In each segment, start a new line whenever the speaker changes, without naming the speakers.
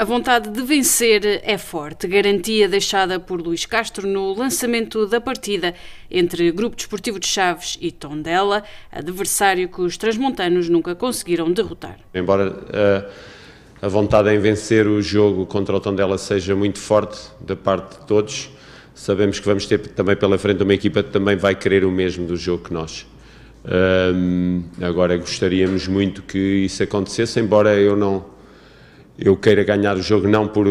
A vontade de vencer é forte, garantia deixada por Luís Castro no lançamento da partida entre Grupo Desportivo de Chaves e Tondela, adversário que os transmontanos nunca conseguiram derrotar.
Embora a, eh, a vontade em vencer o jogo contra o Tondela seja muito forte da parte de todos, sabemos que vamos ter também pela frente uma equipa que também vai querer o mesmo do jogo que nós. Um, ehm, agora gostaríamos muito que isso acontecesse, embora eu não eu queira ganhar o jogo não por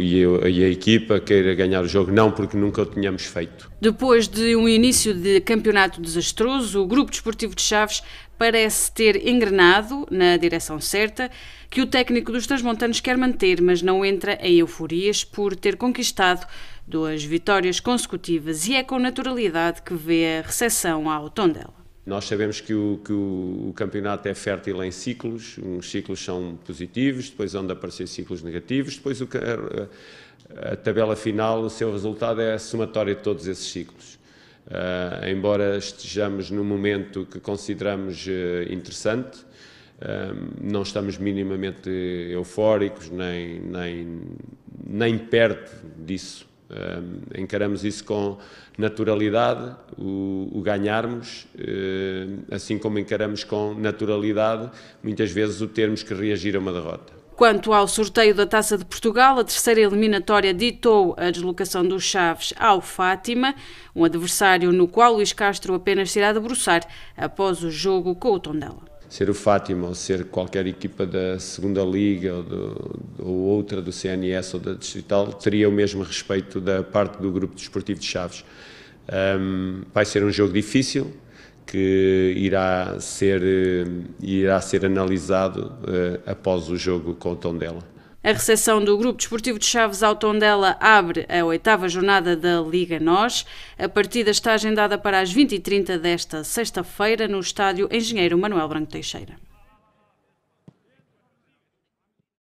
e, eu, e, a equipa queira ganhar o jogo não porque nunca o tínhamos feito.
Depois de um início de campeonato desastroso, o grupo desportivo de Chaves parece ter engrenado na direção certa, que o técnico dos Transmontanos quer manter, mas não entra em euforias por ter conquistado duas vitórias consecutivas e é com naturalidade que vê a recessão ao
dela. Nós sabemos que, o, que o, o, campeonato é fértil em ciclos, uns ciclos são positivos, depois onde aparecer ciclos negativos, depois o, a, a, tabela final, o seu resultado é a somatória de todos esses ciclos. Uh, embora estejamos num momento que consideramos uh, interessante, ah, não estamos minimamente eufóricos, nem, nem, nem perto disso um, encaramos isso com naturalidade, o, o ganharmos, assim como encaramos com naturalidade, muitas vezes, o termos que reagir a uma derrota.
Quanto ao sorteio da Taça de Portugal, a terceira eliminatória ditou a deslocação dos Chaves ao Fátima, um adversário no qual Luís Castro apenas se irá debruçar após o jogo com o Tondela
ser o Fátima ou ser qualquer equipa da segunda liga ou, do, ou outra do CNS ou da Distrital teria o mesmo respeito da parte do grupo desportivo de Chaves. Um, vai ser um jogo difícil que irá ser irá ser analisado uh, após o jogo com o Tondela.
A recepção do Grupo Desportivo de Chaves ao Tondela abre a oitava jornada da Liga Nós. A partida está agendada para as 20h30 desta sexta-feira no estádio Engenheiro Manuel Branco Teixeira.